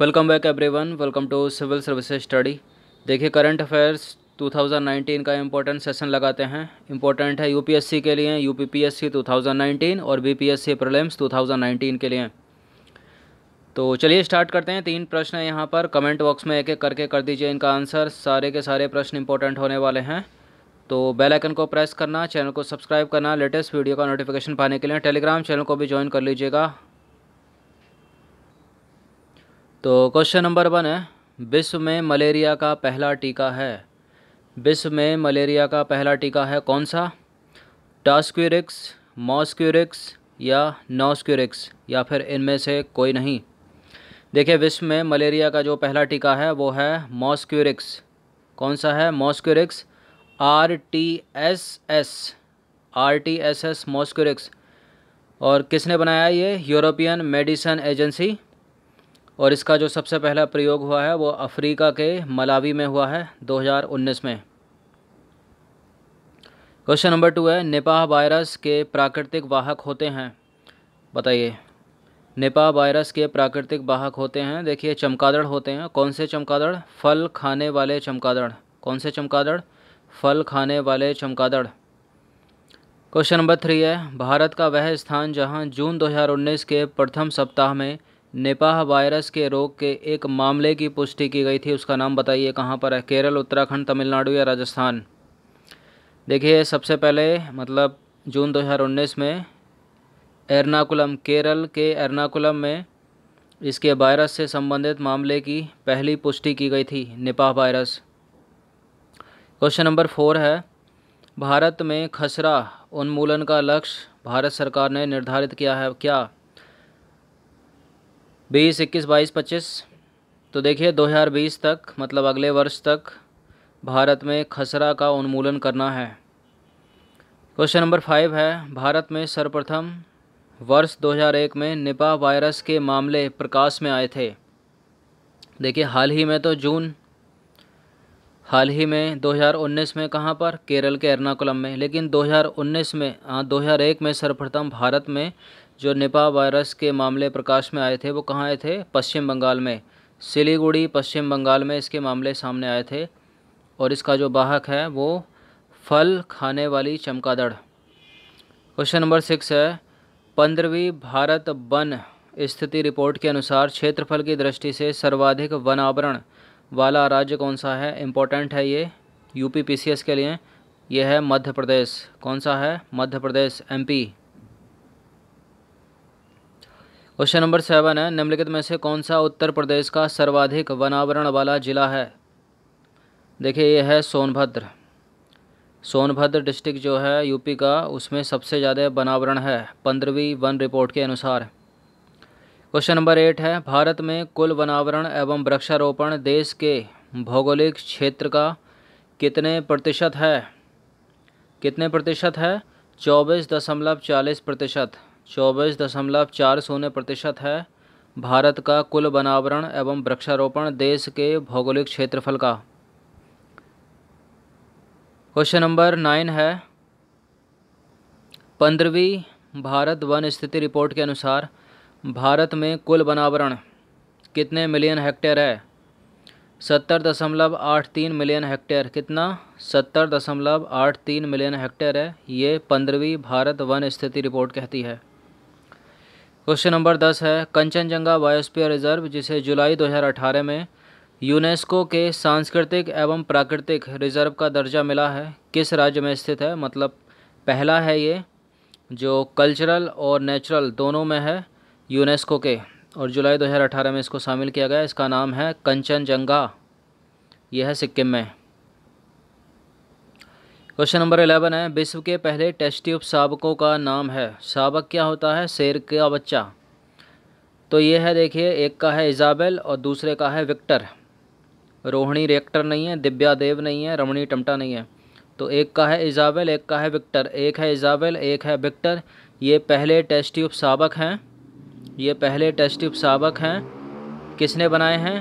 welcome back everyone welcome to civil services study देखिए current affairs 2019 का important session लगाते हैं इम्पोर्टेंट है यूपीएससी के लिए यूपीपीएससी 2019 और बीपीएससी प्रीलिम्स 2019 के लिए तो चलिए स्टार्ट करते हैं तीन प्रश्न है यहाँ पर कमेंट बॉक्स में एक एक करके कर दीजिए इनका आंसर सारे के सारे प्रश्न इंपॉर्टेंट होने वाले हैं तो बेल आइकन को प्रेस करना चैनल को सब्सक्राइब करना लेटेस्ट वीडियो का नोटिफिकेशन पाने के लिए टेलीग्राम चैनल को भी ज्वाइन कर लीजिएगा तो क्वेश्चन नंबर वन है विश्व में मलेरिया का पहला टीका है विश्व में मलेरिया का पहला टीका है कौन सा टास्क्यूरिक्स मॉस्क्यूरिक्स या नॉस्क्यूरिक्स या फिर इनमें से कोई नहीं देखिए विश्व में मलेरिया का जो पहला टीका है वो है मॉस्क्यूरिक्स कौन सा है Mosquirix R T S S R T S S Mosquirix और किसने बनाया ये यूरोपियन मेडिसन एजेंसी और इसका जो सबसे पहला प्रयोग हुआ है वो अफ्रीका के मलावी में हुआ है 2019 में क्वेश्चन नंबर टू है निपाह वायरस के प्राकृतिक वाहक होते हैं बताइए निपाह वायरस के प्राकृतिक वाहक होते हैं देखिए चमकादड़ होते हैं कौन से चमकादड़ फल खाने वाले चमकादड़ कौन से चमकादड़ फल खाने वाले चमकादड़ क्वेश्चन नंबर थ्री है भारत का वह स्थान जहां जून 2019 के प्रथम सप्ताह में निपाह वायरस के रोग के एक मामले की पुष्टि की गई थी उसका नाम बताइए कहाँ पर है केरल उत्तराखंड तमिलनाडु या राजस्थान देखिए सबसे पहले मतलब जून 2019 में एर्नाकुलम केरल के एर्नाकुलम में इसके वायरस से संबंधित मामले की पहली पुष्टि की गई थी Nipah virus question number four है भारत में खसरा उन्मूलन का लक्ष्य भारत सरकार ने निर्धारित किया है क्या बीस इक्कीस बाईस पच्चीस तो देखिए 2020 तक मतलब अगले वर्ष तक भारत में खसरा का उन्मूलन करना है क्वेश्चन नंबर फाइव है भारत में सर्वप्रथम वर्ष 2001 में निपा वायरस के मामले प्रकाश में आए थे देखिए हाल ही में तो जून हाल ही में 2019 में कहाँ पर केरल के एर्नाकुलम में लेकिन 2019 में हाँ दो में सर्वप्रथम भारत में जो निपा वायरस के मामले प्रकाश में आए थे वो कहाँ आए थे पश्चिम बंगाल में सिलीगुड़ी पश्चिम बंगाल में इसके मामले सामने आए थे और इसका जो बाहक है वो फल खाने वाली चमकादड़ क्वेश्चन नंबर सिक्स है पंद्रहवीं भारत वन स्थिति रिपोर्ट के अनुसार क्षेत्रफल की दृष्टि से सर्वाधिक वन आवरण वाला राज्य कौन सा है इम्पोर्टेंट है ये यूपी पीसीएस के लिए यह है मध्य प्रदेश कौन सा है Madhya Pradesh MP question number seven है निम्नलिखित में से कौन सा उत्तर प्रदेश का सर्वाधिक वनावरण वाला जिला है देखिए ये है सोनभद्र सोनभद्र डिस्ट्रिक्ट जो है यूपी का उसमें सबसे ज़्यादा वनावरण है पंद्रहवीं वन रिपोर्ट के अनुसार क्वेश्चन नंबर एट है भारत में कुल वनावरण एवं वृक्षारोपण देश के भौगोलिक क्षेत्र का कितने प्रतिशत है कितने प्रतिशत है चौबीस दशमलव चालीस प्रतिशत चौबीस दशमलव चार शून्य प्रतिशत है भारत का कुल वनावरण एवं वृक्षारोपण देश के भौगोलिक क्षेत्रफल का क्वेश्चन नंबर नाइन है पंद्रहवीं भारत वन स्थिति रिपोर्ट के अनुसार भारत में कुल वनावरण कितने मिलियन हेक्टेयर है सत्तर दशमलव आठ तीन मिलियन हेक्टेयर कितना सत्तर दशमलव आठ तीन मिलियन हेक्टेयर है ये पंद्रहवीं भारत वन स्थिति रिपोर्ट कहती है क्वेश्चन नंबर दस है कंचनजंगा बायोस्फीयर रिजर्व जिसे जुलाई 2018 में यूनेस्को के सांस्कृतिक एवं प्राकृतिक रिजर्व का दर्जा मिला है किस राज्य में स्थित है मतलब पहला है ये जो कल्चरल और नेचुरल दोनों में है यूनेस्को के और जुलाई 2018 में इसको शामिल किया गया इसका नाम है कंचनजंगा यह है सिक्किम में क्वेश्चन नंबर इलेवन है विश्व के पहले टेस्ट ट्यूब शावकों का नाम है सबक क्या होता है शेर का बच्चा तो ये है देखिए एक का है इजाबेल और दूसरे का है विक्टर रोहिणी रेक्टर नहीं है दिव्या देव नहीं है रमणी टमटा नहीं है तो एक का है इजाबेल एक का है विक्टर एक है इजाबेल एक है विक्टर ये पहले टेस्ट ट्यूब हैं ये पहले टेस्ट ट्यूब शावक हैं किसने बनाए हैं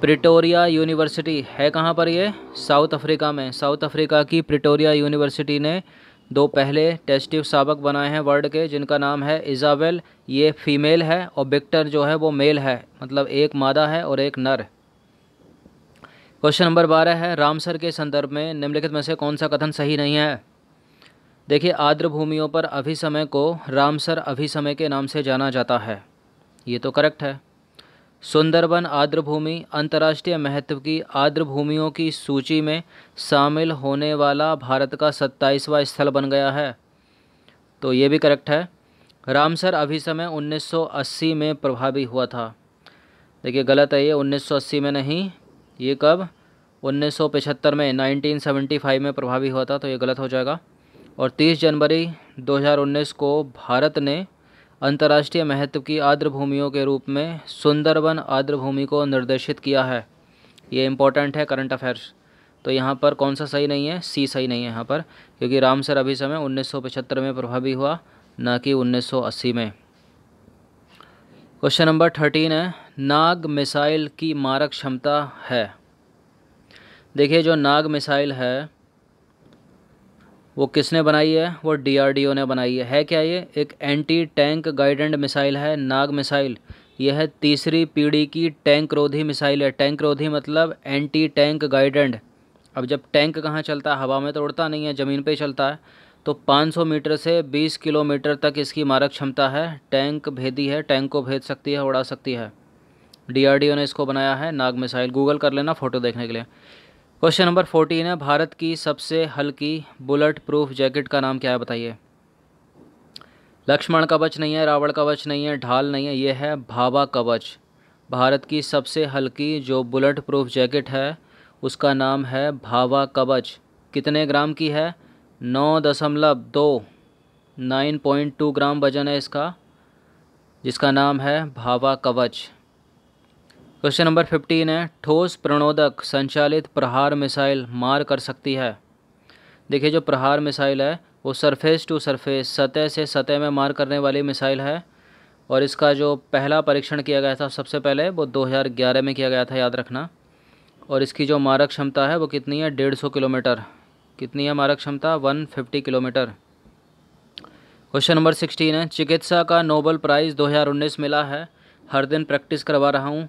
प्रिटोरिया यूनिवर्सिटी है कहाँ पर ये साउथ अफ्रीका में साउथ अफ्रीका की प्रिटोरिया यूनिवर्सिटी ने दो पहले टेस्टिव सबक बनाए हैं वर्ल्ड के जिनका नाम है इजावेल ये फीमेल है और विक्टर जो है वो मेल है मतलब एक मादा है और एक नर क्वेश्चन नंबर बारह है रामसर के संदर्भ में निम्नलिखित में से कौन सा कथन सही नहीं है देखिए आर्द्र भूमियों पर अभिसमय को रामसर अभिसमय के नाम से जाना जाता है ये तो करेक्ट है सुंदरबन आर्द्रभूमि अंतर्राष्ट्रीय महत्व की आर्द्र भूमियों की सूची में शामिल होने वाला भारत का सत्ताईसवां स्थल बन गया है तो ये भी करेक्ट है रामसर अभी समय 1980 में प्रभावी हुआ था देखिए गलत है ये 1980 में नहीं ये कब 1975 में 1975 में प्रभावी हुआ था तो ये गलत हो जाएगा और 30 जनवरी 2019 को भारत ने अंतर्राष्ट्रीय महत्व की आर्द्र भूमियों के रूप में सुंदरबन आर्द्र भूमि को निर्देशित किया है ये इंपॉर्टेंट है करंट अफेयर्स तो यहाँ पर कौन सा सही नहीं है सी सही नहीं है यहाँ पर क्योंकि राम सर अभी समय उन्नीस में प्रभावी हुआ न कि 1980 में क्वेश्चन नंबर थर्टीन है नाग मिसाइल की मारक क्षमता है देखिए जो नाग मिसाइल है वो किसने बनाई है वो डीआरडीओ ने बनाई है है क्या ये एक एंटी टैंक गाइडेंड मिसाइल है नाग मिसाइल यह है तीसरी पीढ़ी की टैंक रोधी मिसाइल है टैंक रोधी मतलब एंटी टैंक गाइडेंड अब जब टैंक कहाँ चलता है हवा में तो उड़ता नहीं है ज़मीन पे ही चलता है तो 500 मीटर से 20 किलोमीटर तक इसकी मारक क्षमता है टैंक भेदी है टैंक को भेद सकती है उड़ा सकती है डीआरडीओ ने इसको बनाया है नाग मिसाइल गूगल कर लेना फ़ोटो देखने के लिए क्वेश्चन नंबर फोर्टीन है भारत की सबसे हल्की बुलेट प्रूफ जैकेट का नाम क्या है बताइए लक्ष्मण कवच नहीं है रावण कवच नहीं है ढाल नहीं है ये है भाभा कवच भारत की सबसे हल्की जो बुलेट प्रूफ जैकेट है उसका नाम है भावा कवच कितने ग्राम की है नौ दशमलव दो नाइन पॉइंट टू ग्राम वजन है इसका जिसका नाम है भावा कवच क्वेश्चन नंबर फिफ्टीन है ठोस प्रणोदक संचालित प्रहार मिसाइल मार कर सकती है देखिए जो प्रहार मिसाइल है वो सरफेस टू सरफेस सतह से सतह में मार करने वाली मिसाइल है और इसका जो पहला परीक्षण किया गया था सबसे पहले वो 2011 में किया गया था याद रखना और इसकी जो मारक क्षमता है वो कितनी है डेढ़ सौ किलोमीटर कितनी है मारक क्षमता one fifty kilometre question number sixteen है चिकित्सा का नोबल प्राइज़ 2019 मिला है हर दिन प्रैक्टिस करवा रहा हूँ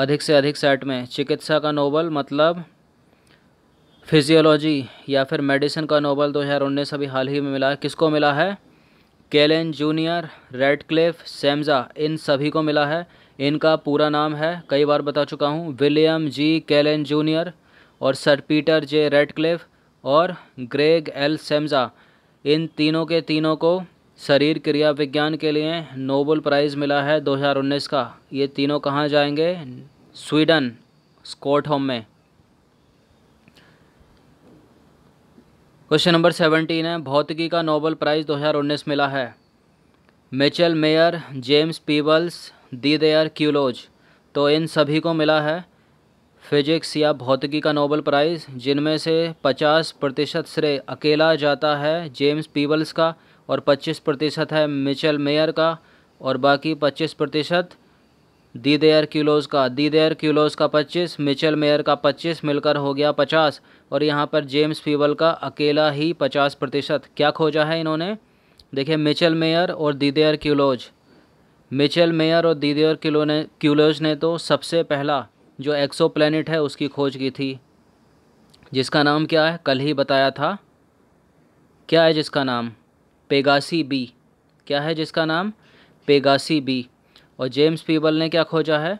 अधिक से अधिक सेट में चिकित्सा का नोबल मतलब फिजियोलॉजी या फिर मेडिसिन का नोबल 2019 अभी हाल ही में मिला है किसको मिला है केलेन जूनियर रेडक्लिफ सेम्जा इन सभी को मिला है इनका पूरा नाम है कई बार बता चुका हूँ विलियम जी केलेन जूनियर और सर पीटर जे रेडक्लिफ और ग्रेग एल सेम्जा इन तीनों के तीनों को शरीर क्रिया विज्ञान के लिए नोबल प्राइज़ मिला है 2019 का ये तीनों कहाँ जाएंगे स्वीडन स्कॉट होम में क्वेश्चन नंबर सेवेंटीन है भौतिकी का नोबल प्राइज़ 2019 मिला है Michel Mayor James Peebles Didier Queloz तो इन सभी को मिला है फिजिक्स या भौतिकी का नोबल प्राइज़ जिनमें से 50 प्रतिशत श्रेय अकेला जाता है जेम्स पीबल्स का और पच्चीस प्रतिशत है मिचेल मेयर का और बाकी पच्चीस प्रतिशत दी देयर क्यूलोज का दी देयर क्यूलोज का पच्चीस मिचेल मेयर का पच्चीस मिलकर हो गया पचास और यहाँ पर जेम्स फीवल का अकेला ही पचास प्रतिशत क्या खोजा है इन्होंने देखिए मिचेल मेयर और Didier Queloz Michel Mayor और दी देयर क्यूलो ने क्यूलोज ने तो सबसे पहला जो एक्सो प्लानट है उसकी खोज की थी जिसका नाम क्या है कल ही बताया था क्या है जिसका नाम पेगासी बी क्या है जिसका नाम पेगासी बी और जेम्स पीबल ने क्या खोजा है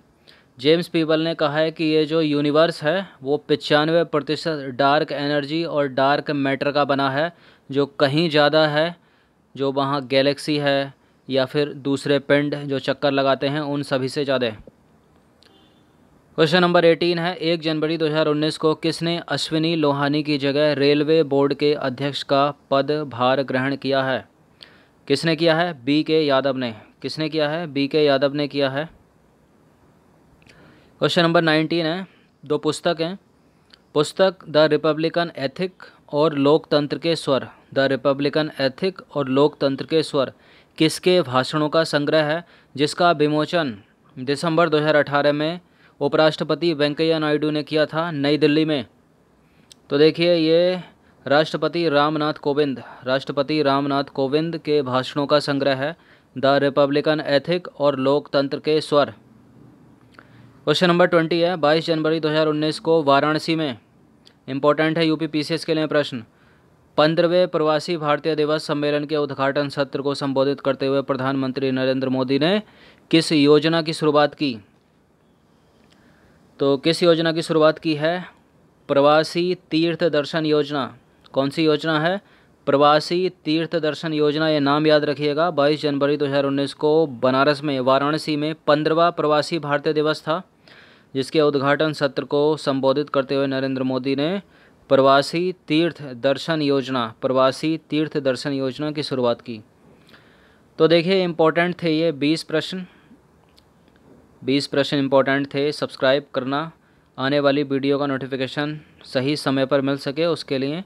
जेम्स पीबल ने कहा है कि ये जो यूनिवर्स है वो पचानवे प्रतिशत डार्क एनर्जी और डार्क मैटर का बना है जो कहीं ज़्यादा है जो वहाँ गैलेक्सी है या फिर दूसरे पिंड जो चक्कर लगाते हैं उन सभी से ज़्यादा क्वेश्चन नंबर एटीन है एक जनवरी 2019 को किसने अश्विनी लोहानी की जगह रेलवे बोर्ड के अध्यक्ष का पद भार ग्रहण किया है किसने किया है बी के यादव ने किसने किया है बी के यादव ने किया है क्वेश्चन नंबर नाइनटीन है दो पुस्तक हैं पुस्तक द रिपब्लिकन एथिक और लोकतंत्र के स्वर द रिपब्लिकन एथिक और लोकतंत्र के स्वर किसके भाषणों का संग्रह है जिसका विमोचन दिसंबर 2018 में उपराष्ट्रपति वेंकैया नायडू ने किया था नई दिल्ली में तो देखिए ये राष्ट्रपति रामनाथ कोविंद राष्ट्रपति रामनाथ कोविंद के भाषणों का संग्रह है द रिपब्लिकन एथिक और लोकतंत्र के स्वर क्वेश्चन नंबर ट्वेंटी है बाईस जनवरी 2019 को वाराणसी में इम्पोर्टेंट है यूपी पीसीएस के लिए प्रश्न पंद्रहवें प्रवासी भारतीय दिवस सम्मेलन के उद्घाटन सत्र को संबोधित करते हुए प्रधानमंत्री नरेंद्र मोदी ने किस योजना की शुरुआत की तो किस योजना की शुरुआत की है प्रवासी तीर्थ दर्शन योजना कौन सी योजना है प्रवासी तीर्थ दर्शन योजना ये नाम याद रखिएगा 22 जनवरी 2019 को बनारस में वाराणसी में पंद्रवा प्रवासी भारतीय दिवस था जिसके उद्घाटन सत्र को संबोधित करते हुए नरेंद्र मोदी ने प्रवासी तीर्थ दर्शन योजना प्रवासी तीर्थ दर्शन योजना की शुरुआत की तो देखिए इम्पोर्टेंट थे ये बीस प्रश्न बीस प्रश्न इंपॉर्टेंट थे सब्सक्राइब करना आने वाली वीडियो का नोटिफिकेशन सही समय पर मिल सके उसके लिए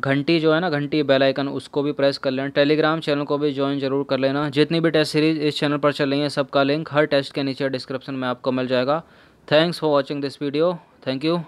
घंटी जो है ना घंटी बेल आइकन उसको भी प्रेस कर लेना टेलीग्राम चैनल को भी ज्वाइन जरूर कर लेना जितनी भी टेस्ट सीरीज इस चैनल पर चल रही है सबका लिंक हर टेस्ट के नीचे डिस्क्रिप्शन में आपको मिल जाएगा thanks for watching this video thank you